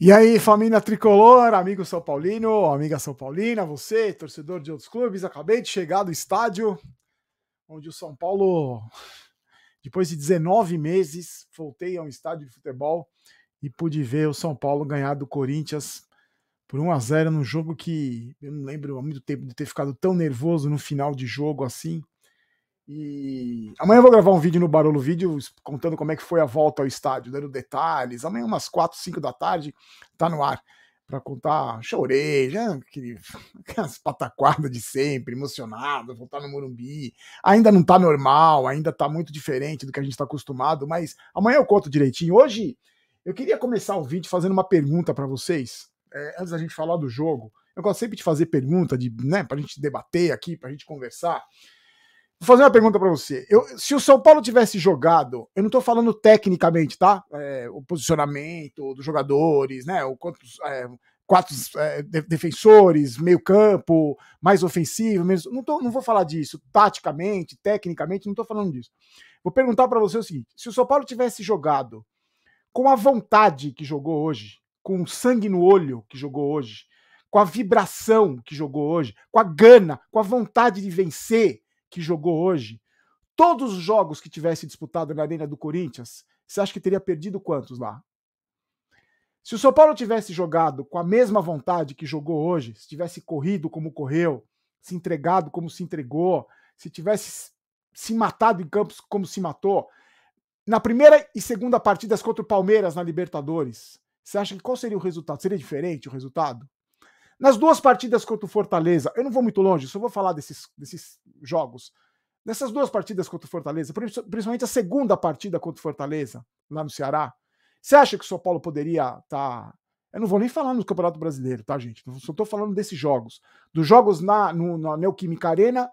E aí, família tricolor, amigo São Paulino, amiga São Paulina, você, torcedor de outros clubes, acabei de chegar do estádio onde o São Paulo, depois de 19 meses, voltei a um estádio de futebol e pude ver o São Paulo ganhar do Corinthians por 1 a 0 num jogo que eu não lembro há muito tempo de ter ficado tão nervoso no final de jogo assim. E amanhã eu vou gravar um vídeo no Barolo Vídeo contando como é que foi a volta ao estádio, dando detalhes. Amanhã, umas 4, 5 da tarde, tá no ar. Pra contar, chorei, já aquele, aquelas pataquadas de sempre, emocionado, voltar no Morumbi. Ainda não tá normal, ainda tá muito diferente do que a gente tá acostumado, mas amanhã eu conto direitinho. Hoje, eu queria começar o vídeo fazendo uma pergunta para vocês, é, antes da gente falar do jogo. Eu gosto sempre de fazer pergunta, de, né, pra gente debater aqui, pra gente conversar. Vou fazer uma pergunta para você. Eu, se o São Paulo tivesse jogado, eu não estou falando tecnicamente, tá? É, o posicionamento dos jogadores, né? O quantos, é, quatro é, de, defensores, meio campo, mais ofensivo, menos. Não, tô, não vou falar disso taticamente, tecnicamente, não estou falando disso. Vou perguntar para você o seguinte: se o São Paulo tivesse jogado com a vontade que jogou hoje, com o sangue no olho que jogou hoje, com a vibração que jogou hoje, com a gana, com a vontade de vencer que jogou hoje, todos os jogos que tivesse disputado na Arena do Corinthians, você acha que teria perdido quantos lá? Se o São Paulo tivesse jogado com a mesma vontade que jogou hoje, se tivesse corrido como correu, se entregado como se entregou, se tivesse se matado em campos como se matou, na primeira e segunda partidas contra o Palmeiras na Libertadores, você acha que qual seria o resultado? Seria diferente o resultado? Nas duas partidas contra o Fortaleza, eu não vou muito longe, só vou falar desses, desses jogos. Nessas duas partidas contra o Fortaleza, principalmente a segunda partida contra o Fortaleza, lá no Ceará, você acha que o São Paulo poderia estar. Tá... Eu não vou nem falar no Campeonato Brasileiro, tá, gente? Só estou falando desses jogos. Dos jogos na, no, na Neoquímica Arena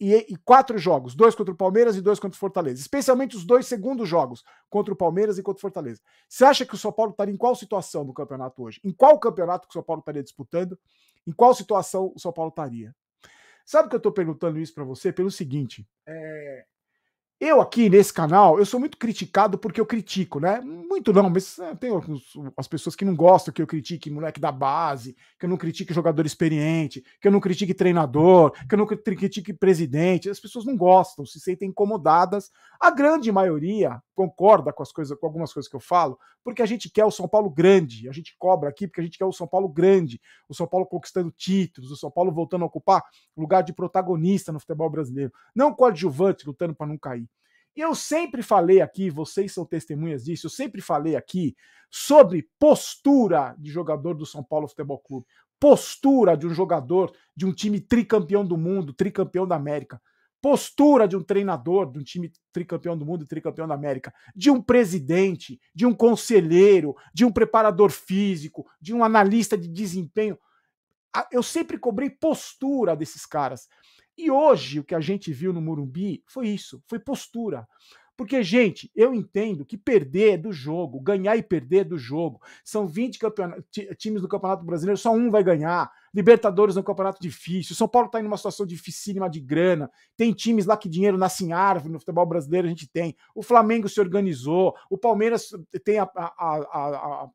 e, e, quatro jogos, dois contra o Palmeiras e dois contra o Fortaleza, especialmente os dois segundos jogos contra o Palmeiras e contra o Fortaleza. Você acha que o São Paulo estaria em qual situação no campeonato hoje? Em qual campeonato que o São Paulo estaria disputando? Em qual situação o São Paulo estaria? Sabe que eu estou perguntando isso para você pelo seguinte: é, eu aqui nesse canal, eu sou muito criticado porque eu critico, né? Muito não, mas é, tem alguns, as pessoas que não gostam que eu critique moleque da base, que eu não critique jogador experiente, que eu não critique treinador, que eu não critique presidente. As pessoas não gostam, se sentem incomodadas. A grande maioria concorda com as coisas, com algumas coisas que eu falo, porque a gente quer o São Paulo grande, a gente cobra aqui porque a gente quer o São Paulo grande, o São Paulo conquistando títulos, o São Paulo voltando a ocupar lugar de protagonista no futebol brasileiro, não coadjuvante lutando para não cair. E eu sempre falei aqui, vocês são testemunhas disso, eu sempre falei aqui sobre postura de jogador do São Paulo Futebol Clube, postura de um jogador de um time tricampeão do mundo, tricampeão da América postura de um treinador de um time tricampeão do mundo e tricampeão da América, de um presidente, de um conselheiro, de um preparador físico, de um analista de desempenho. Eu sempre cobrei postura desses caras. E hoje o que a gente viu no Murumbi foi isso, foi postura. Porque, gente, eu entendo que perder é do jogo, ganhar e perder é do jogo. São 20 times do Campeonato Brasileiro, só um vai ganhar. Libertadores é um campeonato difícil. São Paulo está em uma situação dificílima de grana. Tem times lá que dinheiro nasce em árvore, no futebol brasileiro a gente tem. O Flamengo se organizou, o Palmeiras tem a, a, a,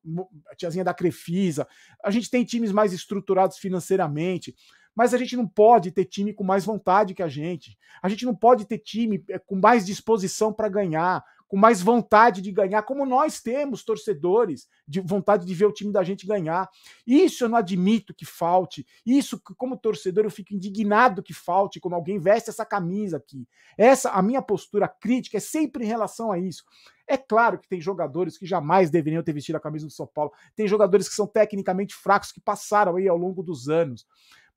a tiazinha da Crefisa. A gente tem times mais estruturados financeiramente mas a gente não pode ter time com mais vontade que a gente. A gente não pode ter time eh, com mais disposição para ganhar com mais vontade de ganhar, como nós temos, torcedores, de vontade de ver o time da gente ganhar. Isso eu não admito que falte. Isso, como torcedor, eu fico indignado que falte quando alguém veste essa camisa aqui. Essa, a minha postura crítica é sempre em relação a isso. É claro que tem jogadores que jamais deveriam ter vestido a camisa do São Paulo. Tem jogadores que são tecnicamente fracos que passaram aí ao longo dos anos.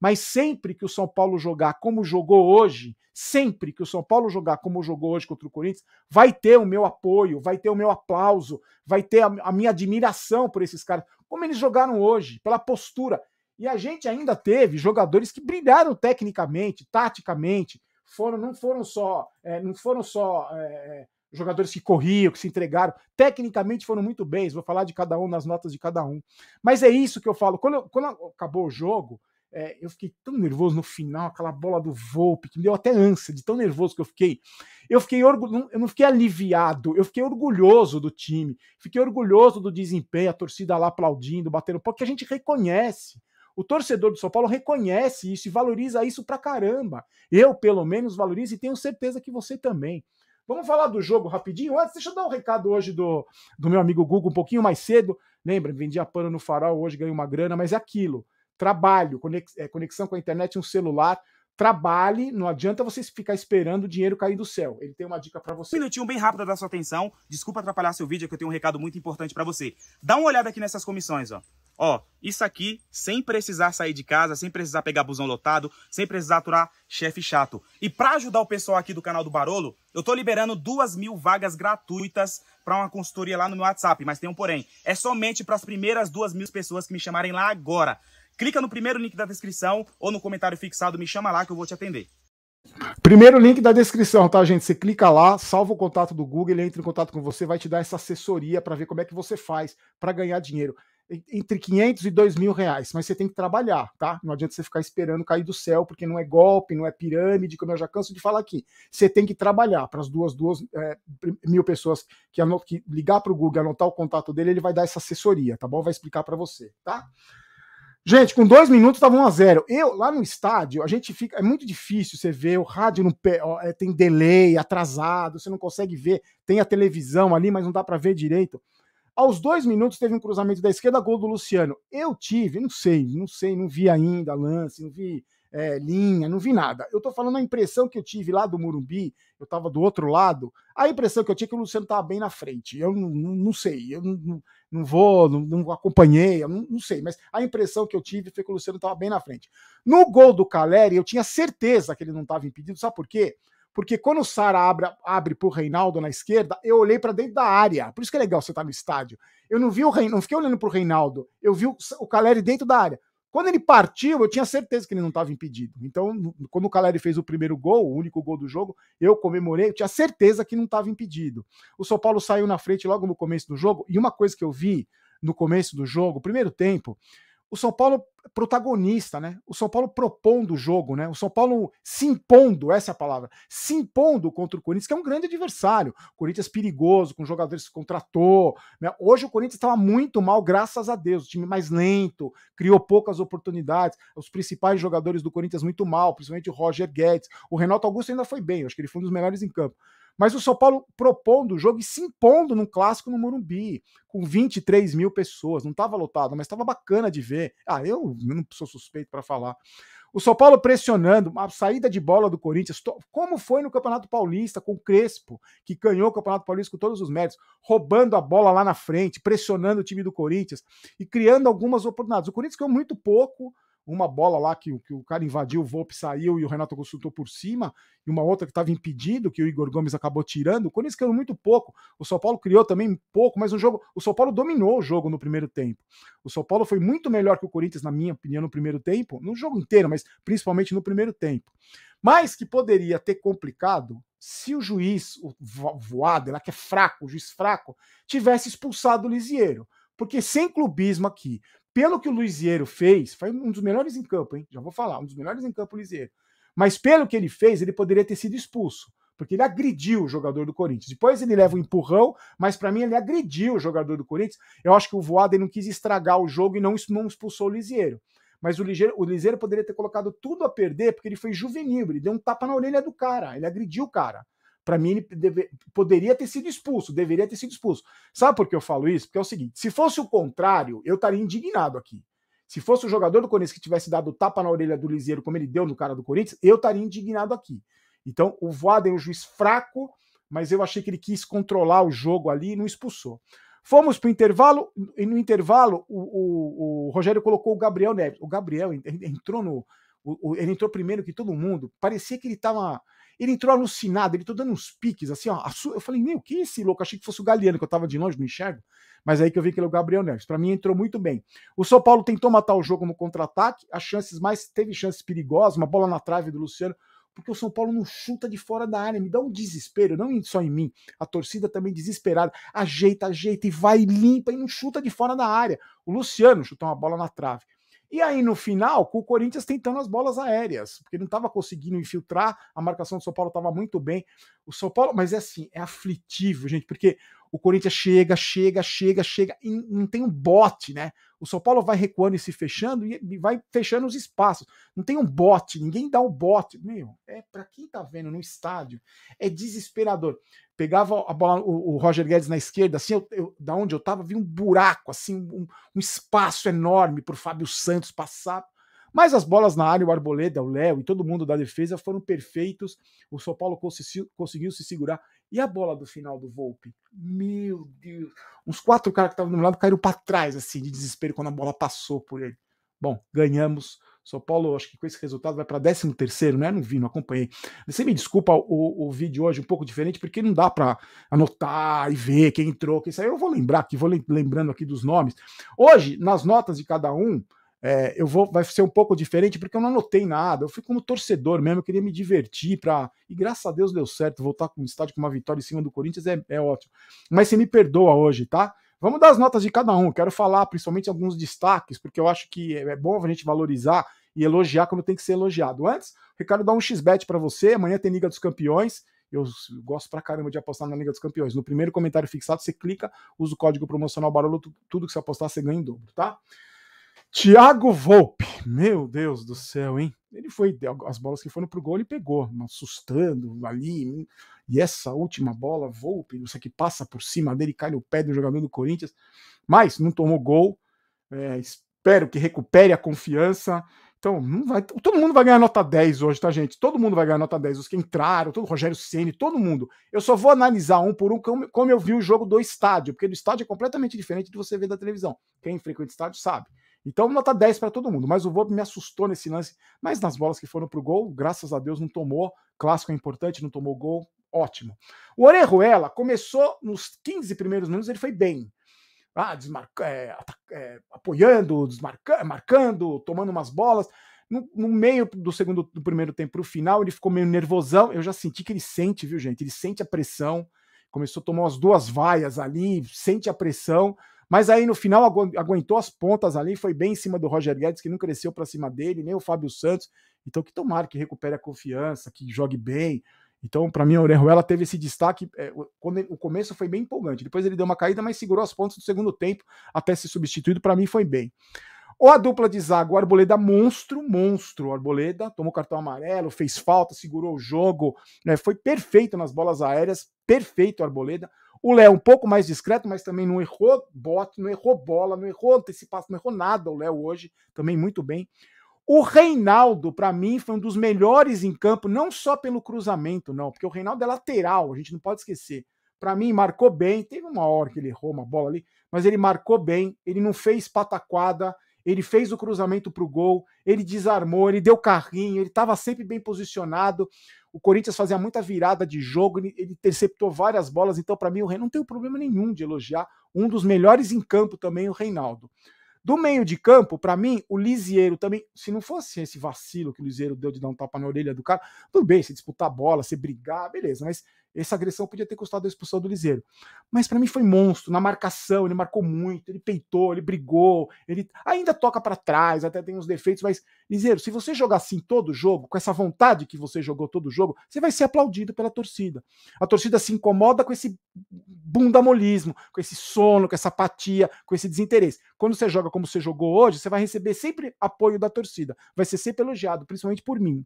Mas sempre que o São Paulo jogar como jogou hoje, sempre que o São Paulo jogar como jogou hoje contra o Corinthians, vai ter o meu apoio, vai ter o meu aplauso, vai ter a, a minha admiração por esses caras. Como eles jogaram hoje, pela postura. E a gente ainda teve jogadores que brilharam tecnicamente, taticamente, foram, não foram só, é, não foram só é, é jogadores que corriam, que se entregaram. Tecnicamente foram muito bens, vou falar de cada um nas notas de cada um. Mas é isso que eu falo. Quando, eu, quando acabou o jogo, é, eu fiquei tão nervoso no final, aquela bola do Volpe, que me deu até ânsia de tão nervoso que eu fiquei. Eu fiquei orgulho eu não fiquei aliviado, eu fiquei orgulhoso do time, fiquei orgulhoso do desempenho, a torcida lá aplaudindo, batendo pau, que a gente reconhece. O torcedor do São Paulo reconhece isso e valoriza isso pra caramba. Eu, pelo menos, valorizo e tenho certeza que você também. Vamos falar do jogo rapidinho? Antes, deixa eu dar um recado hoje do, do meu amigo Google um pouquinho mais cedo. Lembra, vendia pano no farol, hoje ganhei uma grana, mas é aquilo trabalho, é, conexão com a internet, um celular, trabalhe, não adianta você ficar esperando o dinheiro cair do céu. Ele tem uma dica para você. Um minutinho bem rápido da sua atenção. Desculpa atrapalhar seu vídeo, é que eu tenho um recado muito importante para você. Dá uma olhada aqui nessas comissões, ó. Ó, isso aqui sem precisar sair de casa, sem precisar pegar busão lotado, sem precisar aturar chefe chato. E para ajudar o pessoal aqui do canal do Barolo, eu tô liberando duas mil vagas gratuitas para uma consultoria lá no meu WhatsApp, mas tem um porém. É somente para as primeiras duas mil pessoas que me chamarem lá agora clica no primeiro link da descrição ou no comentário fixado, me chama lá que eu vou te atender. Primeiro link da descrição, tá, gente? Você clica lá, salva o contato do Google, ele entra em contato com você, vai te dar essa assessoria para ver como é que você faz para ganhar dinheiro. Entre 500 e 2 mil reais, mas você tem que trabalhar, tá? Não adianta você ficar esperando cair do céu, porque não é golpe, não é pirâmide, como eu já canso de falar aqui. Você tem que trabalhar para as duas, duas é, mil pessoas que, anot que ligar para o Google, anotar o contato dele, ele vai dar essa assessoria, tá bom? Vai explicar para você, tá? Gente, com dois minutos tava 1 a 0 Eu, lá no estádio, a gente fica. É muito difícil você ver o rádio no pé, ó, é, tem delay, atrasado, você não consegue ver. Tem a televisão ali, mas não dá para ver direito. Aos dois minutos teve um cruzamento da esquerda, gol do Luciano. Eu tive, não sei, não sei, não vi ainda lance, não vi é, linha, não vi nada. Eu tô falando a impressão que eu tive lá do Murumbi, eu tava do outro lado, a impressão que eu tinha é que o Luciano tava bem na frente. Eu não, não, não sei, eu não, não vou, não, não acompanhei, não, não, sei, mas a impressão que eu tive foi que o Luciano estava bem na frente. No gol do Caleri, eu tinha certeza que ele não estava impedido, sabe por quê? Porque quando o Sara abre, abre o Reinaldo na esquerda, eu olhei para dentro da área. Por isso que é legal você estar tá no estádio. Eu não vi o Reinaldo, não fiquei olhando pro Reinaldo. Eu vi o, o Caleri dentro da área. Quando ele partiu, eu tinha certeza que ele não estava impedido. Então, quando o Caleri fez o primeiro gol, o único gol do jogo, eu comemorei, eu tinha certeza que não estava impedido. O São Paulo saiu na frente logo no começo do jogo, e uma coisa que eu vi no começo do jogo, primeiro tempo, o São Paulo protagonista, né? O São Paulo propondo o jogo, né? O São Paulo se impondo, essa é a palavra, se impondo contra o Corinthians, que é um grande adversário. O Corinthians perigoso, com jogadores que contratou. Né? Hoje o Corinthians estava muito mal, graças a Deus. O time mais lento, criou poucas oportunidades. Os principais jogadores do Corinthians muito mal, principalmente o Roger Guedes. O Renato Augusto ainda foi bem, acho que ele foi um dos melhores em campo. Mas o São Paulo propondo o jogo e se impondo num clássico no Morumbi, com 23 mil pessoas. Não estava lotado, mas estava bacana de ver. Ah, eu não sou suspeito para falar. O São Paulo pressionando, a saída de bola do Corinthians, como foi no Campeonato Paulista com o Crespo, que ganhou o Campeonato Paulista com todos os méritos, roubando a bola lá na frente, pressionando o time do Corinthians e criando algumas oportunidades. O Corinthians ganhou muito pouco, uma bola lá que, que o cara invadiu, o Volpe saiu e o Renato consultou por cima, e uma outra que estava impedido, que o Igor Gomes acabou tirando. O Corinthians criou muito pouco. O São Paulo criou também pouco, mas o jogo. O São Paulo dominou o jogo no primeiro tempo. O São Paulo foi muito melhor que o Corinthians, na minha opinião, no primeiro tempo, no jogo inteiro, mas principalmente no primeiro tempo. Mas que poderia ter complicado se o juiz, o voado, lá que é fraco, o juiz fraco, tivesse expulsado o Lisieiro. Porque sem clubismo aqui, pelo que o Luiziero fez, foi um dos melhores em campo, hein? Já vou falar, um dos melhores em campo Luiziero. Mas pelo que ele fez, ele poderia ter sido expulso, porque ele agrediu o jogador do Corinthians. Depois ele leva um empurrão, mas para mim ele agrediu o jogador do Corinthians. Eu acho que o Voaden não quis estragar o jogo e não, não expulsou o Luiziero. Mas o Ligeiro, o Liseiro poderia ter colocado tudo a perder, porque ele foi juvenil, ele deu um tapa na orelha do cara, ele agrediu o cara. Para mim, ele deve, poderia ter sido expulso, deveria ter sido expulso. Sabe por que eu falo isso? Porque é o seguinte: se fosse o contrário, eu estaria indignado aqui. Se fosse o jogador do Corinthians que tivesse dado tapa na orelha do Liseiro, como ele deu no cara do Corinthians, eu estaria indignado aqui. Então, o Voaden é um juiz fraco, mas eu achei que ele quis controlar o jogo ali e não expulsou. Fomos para o intervalo, e no intervalo o, o, o, Rogério colocou o Gabriel Neves. O Gabriel entrou no. O, ele entrou primeiro que todo mundo. Parecia que ele estava ele entrou alucinado, ele tô tá dando uns piques, assim, ó. Eu falei, meu, quem é esse louco? Achei que fosse o Galeano, que eu tava de longe, não enxergo. Mas aí que eu vi que ele é o Gabriel Neves. Para mim, entrou muito bem. O São Paulo tentou matar o jogo no contra-ataque, as chances mais. teve chances perigosas, uma bola na trave do Luciano porque o São Paulo não chuta de fora da área, me dá um desespero, não só em mim, a torcida também desesperada, ajeita, ajeita e vai limpa e não chuta de fora da área. O Luciano chutou uma bola na trave. E aí, no final, com o Corinthians tentando as bolas aéreas, porque não estava conseguindo infiltrar, a marcação do São Paulo estava muito bem. O São Paulo, mas é assim, é aflitivo, gente, porque o Corinthians chega, chega, chega, chega, e não tem um bote, né? O São Paulo vai recuando e se fechando e vai fechando os espaços. Não tem um bote, ninguém dá o um bote. Meu, é para quem tá vendo no estádio, é desesperador. Pegava a bola, o, o Roger Guedes na esquerda, assim, eu, eu, da onde eu tava, vi um buraco, assim, um, um espaço enorme pro Fábio Santos passar. Mas as bolas na área, o Arboleda, o Léo e todo mundo da defesa foram perfeitos. O São Paulo conseguiu, conseguiu se segurar. E a bola do final do Volpe? Meu Deus! Uns quatro caras que estavam do meu lado caíram para trás, assim, de desespero quando a bola passou por ele. Bom, ganhamos. São Paulo, acho que com esse resultado vai para 13 terceiro, né? Não vi, não acompanhei. Você me desculpa o, o vídeo hoje um pouco diferente, porque não dá para anotar e ver quem entrou, quem saiu. Eu vou lembrar aqui, vou lembrando aqui dos nomes. Hoje, nas notas de cada um, é, eu vou, vai ser um pouco diferente porque eu não anotei nada. Eu fui como torcedor mesmo, eu queria me divertir para e graças a Deus deu certo. Voltar com o estádio com uma vitória em cima do Corinthians é, é ótimo. Mas você me perdoa hoje, tá? Vamos dar as notas de cada um. Quero falar principalmente alguns destaques porque eu acho que é, é bom a gente valorizar e elogiar quando tem que ser elogiado. Antes, Ricardo dá um xbet para você. Amanhã tem Liga dos Campeões. Eu gosto pra caramba de apostar na Liga dos Campeões. No primeiro comentário fixado, você clica, usa o código promocional Barulho, tudo que você apostar, você ganha em dobro, tá? Thiago Volpe, meu Deus do céu, hein? Ele foi, as bolas que foram pro gol, ele pegou, assustando ali. E essa última bola, Volpe, não sei que passa por cima dele, cai no pé do jogador do Corinthians, mas não tomou gol. É, espero que recupere a confiança. Então, vai, todo mundo vai ganhar nota 10 hoje, tá, gente? Todo mundo vai ganhar nota 10. Os que entraram, todo Rogério Ceni, todo mundo. Eu só vou analisar um por um como, como eu vi o jogo do estádio, porque do estádio é completamente diferente do que você vê da televisão. Quem frequenta estádio sabe. Então, nota 10 para todo mundo. Mas o Volpe me assustou nesse lance. Mas nas bolas que foram para o gol, graças a Deus não tomou. Clássico é importante, não tomou gol. Ótimo. O Orejuela começou nos 15 primeiros minutos, ele foi bem. Ah, desmarca, é, é, apoiando, desmarcando, marcando, tomando umas bolas. No, no, meio do segundo do primeiro tempo para o final, ele ficou meio nervosão. Eu já senti que ele sente, viu, gente? Ele sente a pressão. Começou a tomar as duas vaias ali, sente a pressão. Mas aí no final aguentou as pontas ali, foi bem em cima do Roger Guedes, que não cresceu para cima dele, nem o Fábio Santos. Então que tomara que recupere a confiança, que jogue bem. Então, para mim, a Orejuela teve esse destaque. É, quando ele, o começo foi bem empolgante. Depois ele deu uma caída, mas segurou as pontas do segundo tempo até ser substituído. Para mim, foi bem. Ou a dupla de zaga, o Arboleda monstro, monstro. O Arboleda tomou cartão amarelo, fez falta, segurou o jogo, né, foi perfeito nas bolas aéreas, perfeito o Arboleda. O Léo é um pouco mais discreto, mas também não errou bote, não errou bola, não errou antecipação, não errou nada. O Léo hoje também muito bem. O Reinaldo, para mim, foi um dos melhores em campo, não só pelo cruzamento, não, porque o Reinaldo é lateral, a gente não pode esquecer. Para mim, marcou bem. Teve uma hora que ele errou uma bola ali, mas ele marcou bem. Ele não fez pataquada, ele fez o cruzamento para o gol, ele desarmou, ele deu carrinho, ele estava sempre bem posicionado. O Corinthians fazia muita virada de jogo, ele, interceptou várias bolas, então para mim o Reinaldo não tem problema nenhum de elogiar um dos melhores em campo também, o Reinaldo. Do meio de campo, para mim, o Lisieiro também, se não fosse esse vacilo que o Lisieiro deu de dar um tapa na orelha do cara, tudo bem, se disputar bola, se brigar, beleza, mas essa agressão podia ter custado a expulsão do Liseiro. Mas para mim foi monstro, na marcação, ele marcou muito, ele peitou, ele brigou, ele ainda toca para trás, até tem uns defeitos, mas Liseiro, se você jogar assim todo jogo, com essa vontade que você jogou todo jogo, você vai ser aplaudido pela torcida. A torcida se incomoda com esse bundamolismo, com esse sono, com essa apatia, com esse desinteresse. Quando você joga como você jogou hoje, você vai receber sempre apoio da torcida, vai ser sempre elogiado, principalmente por mim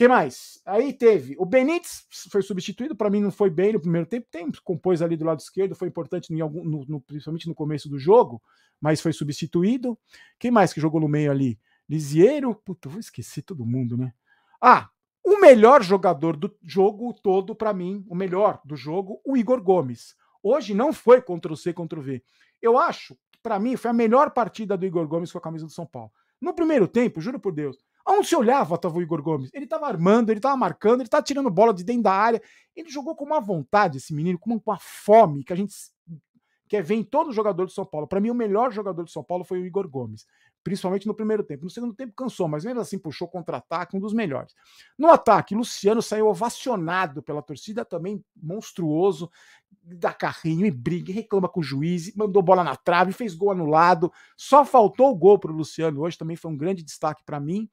que mais? Aí teve o Benítez, foi substituído, para mim não foi bem no primeiro tempo, tem, compôs ali do lado esquerdo, foi importante em algum, no, no, principalmente no começo do jogo, mas foi substituído. Quem mais que jogou no meio ali? Lisieiro, puta, vou esquecer todo mundo, né? Ah, o melhor jogador do jogo todo, para mim, o melhor do jogo, o Igor Gomes. Hoje não foi contra o C, contra o V. Eu acho, para mim, foi a melhor partida do Igor Gomes com a camisa do São Paulo. No primeiro tempo, juro por Deus, Aonde se olhava, estava o Igor Gomes. Ele estava armando, ele estava marcando, ele estava tirando bola de dentro da área. Ele jogou com uma vontade, esse menino, com uma, fome que a gente quer é, ver em todo jogador de São Paulo. Para mim, o melhor jogador de São Paulo foi o Igor Gomes, principalmente no primeiro tempo. No segundo tempo cansou, mas mesmo assim puxou contra-ataque, um dos melhores. No ataque, Luciano saiu ovacionado pela torcida, também monstruoso, dá carrinho e briga, e reclama com o juiz, mandou bola na trave, fez gol anulado. Só faltou o gol para o Luciano hoje, também foi um grande destaque para mim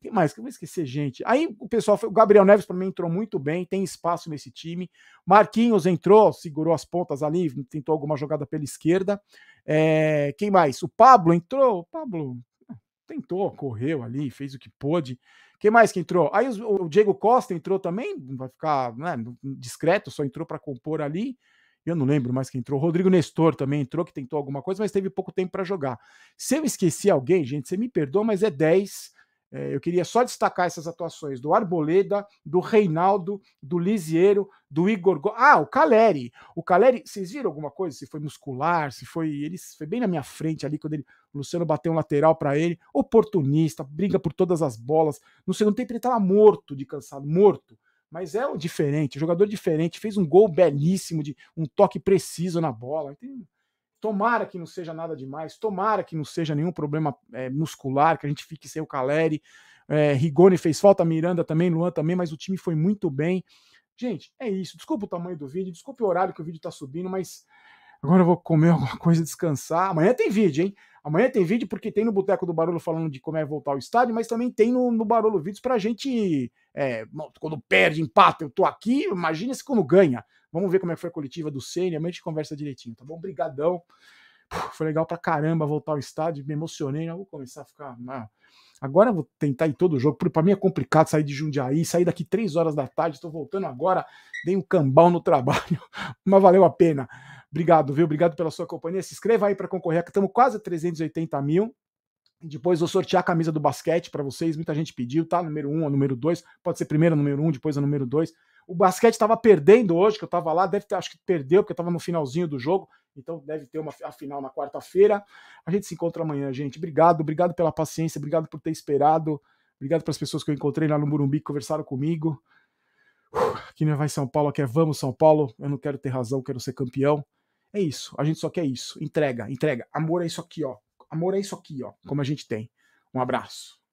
quem mais que eu vou esquecer, gente. Aí o pessoal, o Gabriel Neves para mim entrou muito bem, tem espaço nesse time. Marquinhos entrou, segurou as pontas ali, tentou alguma jogada pela esquerda. É, quem mais? O Pablo entrou. O Pablo ah, tentou, correu ali, fez o que pôde. Quem mais que entrou? Aí o, o Diego Costa entrou também, vai ficar né, discreto, só entrou para compor ali. Eu não lembro mais quem entrou. O Rodrigo Nestor também entrou, que tentou alguma coisa, mas teve pouco tempo para jogar. Se eu esqueci alguém, gente, você me perdoa, mas é 10 eh, eu queria só destacar essas atuações do Arboleda, do Reinaldo, do Lisiero, do Igor. Go... Ah, o Caleri. O Caleri, vocês viram alguma coisa? Se foi muscular, se foi. Ele foi bem na minha frente ali quando ele... o Luciano bateu um lateral para ele. Oportunista, briga por todas as bolas. No segundo tempo ele estava morto de cansado, morto. Mas é o diferente, jogador diferente, fez um gol belíssimo, de um toque preciso na bola. Tem Tomara que não seja nada demais, tomara que não seja nenhum problema é, muscular, que a gente fique sem o Caleri. É, Rigoni fez falta, Miranda também, Luan também, mas o time foi muito bem. Gente, é isso. Desculpa o tamanho do vídeo, desculpa o horário que o vídeo tá subindo, mas agora eu vou comer alguma coisa, descansar. Amanhã tem vídeo, hein? Amanhã tem vídeo porque tem no Boteco do Barulho falando de como é voltar ao estádio, mas também tem no, no Barulho vídeos pra gente. É, quando perde, empata, eu tô aqui. Imagina se quando ganha. Vamos ver como é que foi a coletiva do Senna, amanhã a gente conversa direitinho, tá bom? Brigadão. foi legal pra caramba voltar ao estádio, me emocionei, já né? vou começar a ficar. mal. Né? agora vou tentar ir todo o jogo. Pra mim é complicado sair de Jundiaí, sair daqui três horas da tarde, estou voltando agora, dei um cambal no trabalho, mas valeu a pena. Obrigado, viu? Obrigado pela sua companhia. Se inscreva aí para concorrer, que estamos quase a 380 mil. Depois vou sortear a camisa do basquete para vocês. Muita gente pediu, tá? Número 1 um, ou número 2. Pode ser primeiro a número 1, um, depois a número 2. O basquete estava perdendo hoje, que eu estava lá, deve ter, acho que perdeu, porque estava no finalzinho do jogo, então deve ter uma a final na quarta-feira. A gente se encontra amanhã, gente. Obrigado, obrigado pela paciência, obrigado por ter esperado, obrigado para as pessoas que eu encontrei lá no Murumbi que conversaram comigo. aqui não vai é São Paulo, aqui é vamos São Paulo. Eu não quero ter razão, quero ser campeão. É isso, a gente só quer isso. Entrega, entrega. Amor é isso aqui, ó. Amor é isso aqui, ó. Como a gente tem. Um abraço.